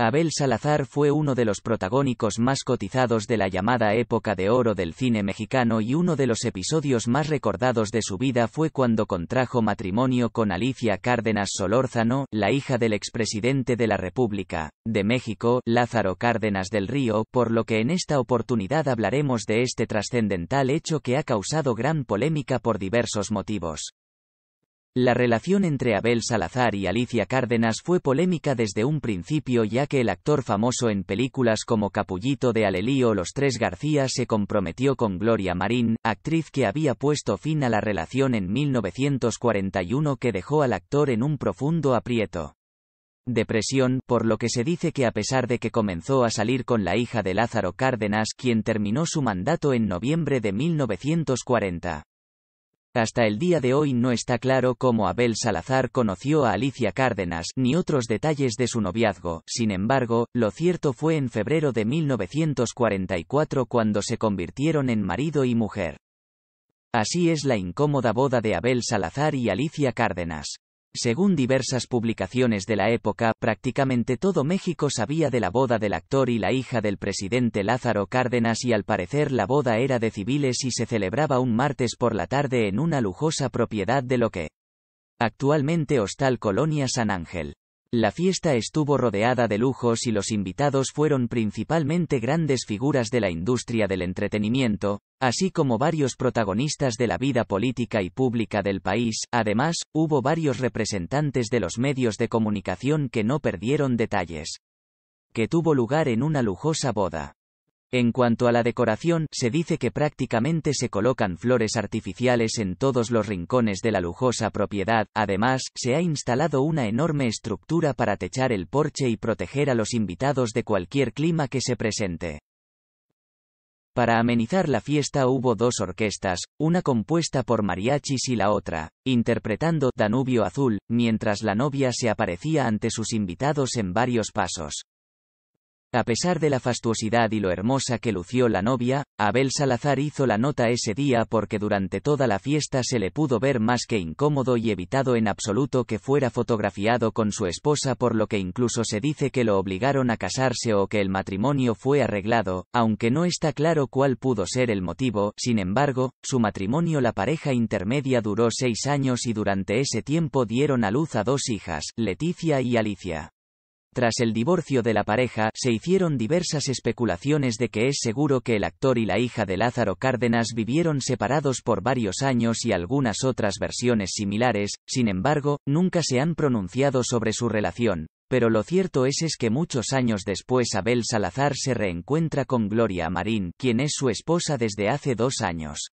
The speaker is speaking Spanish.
Abel Salazar fue uno de los protagónicos más cotizados de la llamada época de oro del cine mexicano y uno de los episodios más recordados de su vida fue cuando contrajo matrimonio con Alicia Cárdenas Solórzano, la hija del expresidente de la República de México, Lázaro Cárdenas del Río, por lo que en esta oportunidad hablaremos de este trascendental hecho que ha causado gran polémica por diversos motivos. La relación entre Abel Salazar y Alicia Cárdenas fue polémica desde un principio ya que el actor famoso en películas como Capullito de Alelí o Los Tres García se comprometió con Gloria Marín, actriz que había puesto fin a la relación en 1941 que dejó al actor en un profundo aprieto. Depresión, por lo que se dice que a pesar de que comenzó a salir con la hija de Lázaro Cárdenas, quien terminó su mandato en noviembre de 1940. Hasta el día de hoy no está claro cómo Abel Salazar conoció a Alicia Cárdenas, ni otros detalles de su noviazgo, sin embargo, lo cierto fue en febrero de 1944 cuando se convirtieron en marido y mujer. Así es la incómoda boda de Abel Salazar y Alicia Cárdenas. Según diversas publicaciones de la época, prácticamente todo México sabía de la boda del actor y la hija del presidente Lázaro Cárdenas y al parecer la boda era de civiles y se celebraba un martes por la tarde en una lujosa propiedad de lo que actualmente Hostal Colonia San Ángel. La fiesta estuvo rodeada de lujos y los invitados fueron principalmente grandes figuras de la industria del entretenimiento, así como varios protagonistas de la vida política y pública del país. Además, hubo varios representantes de los medios de comunicación que no perdieron detalles. Que tuvo lugar en una lujosa boda. En cuanto a la decoración, se dice que prácticamente se colocan flores artificiales en todos los rincones de la lujosa propiedad, además, se ha instalado una enorme estructura para techar el porche y proteger a los invitados de cualquier clima que se presente. Para amenizar la fiesta hubo dos orquestas, una compuesta por mariachis y la otra, interpretando Danubio Azul, mientras la novia se aparecía ante sus invitados en varios pasos. A pesar de la fastuosidad y lo hermosa que lució la novia, Abel Salazar hizo la nota ese día porque durante toda la fiesta se le pudo ver más que incómodo y evitado en absoluto que fuera fotografiado con su esposa por lo que incluso se dice que lo obligaron a casarse o que el matrimonio fue arreglado, aunque no está claro cuál pudo ser el motivo, sin embargo, su matrimonio la pareja intermedia duró seis años y durante ese tiempo dieron a luz a dos hijas, Leticia y Alicia. Tras el divorcio de la pareja, se hicieron diversas especulaciones de que es seguro que el actor y la hija de Lázaro Cárdenas vivieron separados por varios años y algunas otras versiones similares, sin embargo, nunca se han pronunciado sobre su relación. Pero lo cierto es, es que muchos años después Abel Salazar se reencuentra con Gloria Marín, quien es su esposa desde hace dos años.